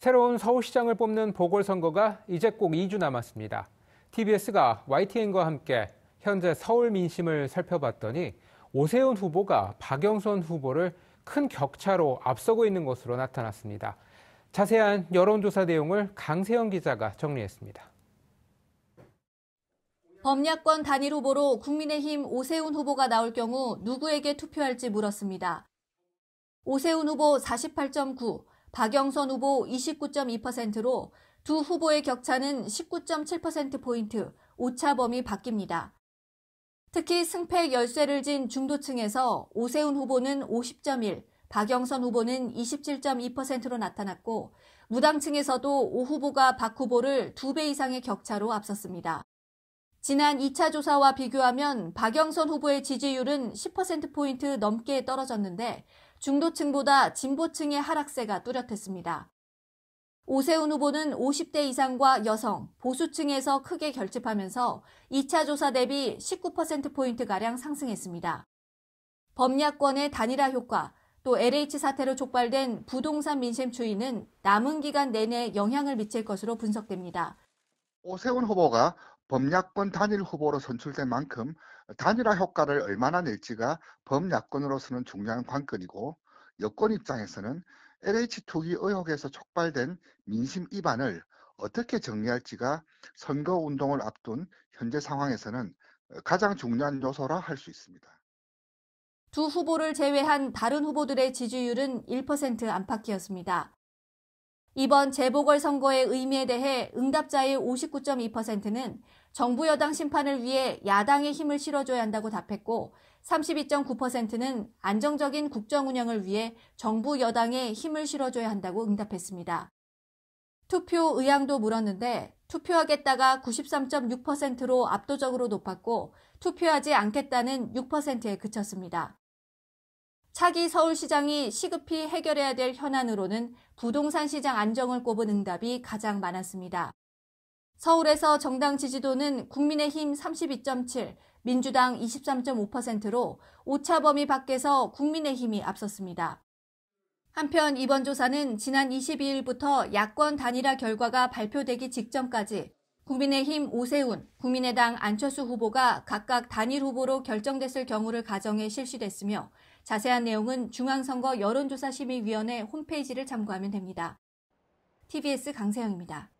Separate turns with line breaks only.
새로운 서울시장을 뽑는 보궐선거가 이제 꼭 2주 남았습니다. TBS가 YTN과 함께 현재 서울 민심을 살펴봤더니 오세훈 후보가 박영선 후보를 큰 격차로 앞서고 있는 것으로 나타났습니다. 자세한 여론조사 내용을 강세영 기자가 정리했습니다.
범야권 단일 후보로 국민의힘 오세훈 후보가 나올 경우 누구에게 투표할지 물었습니다. 오세훈 후보 48.9, 박영선 후보 29.2%로 두 후보의 격차는 19.7%포인트, 오차범위 바뀝니다. 특히 승패 열쇠를 진 중도층에서 오세훈 후보는 50.1, 박영선 후보는 27.2%로 나타났고, 무당층에서도 오 후보가 박 후보를 두 배 이상의 격차로 앞섰습니다. 지난 2차 조사와 비교하면 박영선 후보의 지지율은 10%포인트 넘게 떨어졌는데 중도층보다 진보층의 하락세가 뚜렷했습니다. 오세훈 후보는 50대 이상과 여성, 보수층에서 크게 결집하면서 2차 조사 대비 19%포인트가량 상승했습니다. 법야권의 단일화 효과, 또 LH 사태로 촉발된 부동산 민심 추이는 남은 기간 내내 영향을 미칠 것으로 분석됩니다.
오세훈 후보가 범야권 단일 후보로 선출된 만큼 단일화 효과를 얼마나 낼지가 범야권으로서는 중요한 관건이고 여권 입장에서는 LH 투기 의혹에서 촉발된 민심 이반을 어떻게 정리할지가 선거 운동을 앞둔 현재 상황에서는 가장 중요한 요소라 할 수 있습니다.
두 후보를 제외한 다른 후보들의 지지율은 1% 안팎이었습니다. 이번 재보궐선거의 의미에 대해 응답자의 59.2%는 정부 여당 심판을 위해 야당의 힘을 실어줘야 한다고 답했고 32.9%는 안정적인 국정 운영을 위해 정부 여당의 힘을 실어줘야 한다고 응답했습니다. 투표 의향도 물었는데 투표하겠다가 93.6%로 압도적으로 높았고 투표하지 않겠다는 6%에 그쳤습니다. 차기 서울시장이 시급히 해결해야 될 현안으로는 부동산 시장 안정을 꼽은 응답이 가장 많았습니다. 서울에서 정당 지지도는 국민의힘 32.7, 민주당 23.5%로 오차 범위 밖에서 국민의힘이 앞섰습니다. 한편 이번 조사는 지난 22일부터 야권 단일화 결과가 발표되기 직전까지 국민의힘 오세훈, 국민의당 안철수 후보가 각각 단일 후보로 결정됐을 경우를 가정해 실시됐으며 자세한 내용은 중앙선거 여론조사심의위원회 홈페이지를 참고하면 됩니다. TBS 강세영입니다.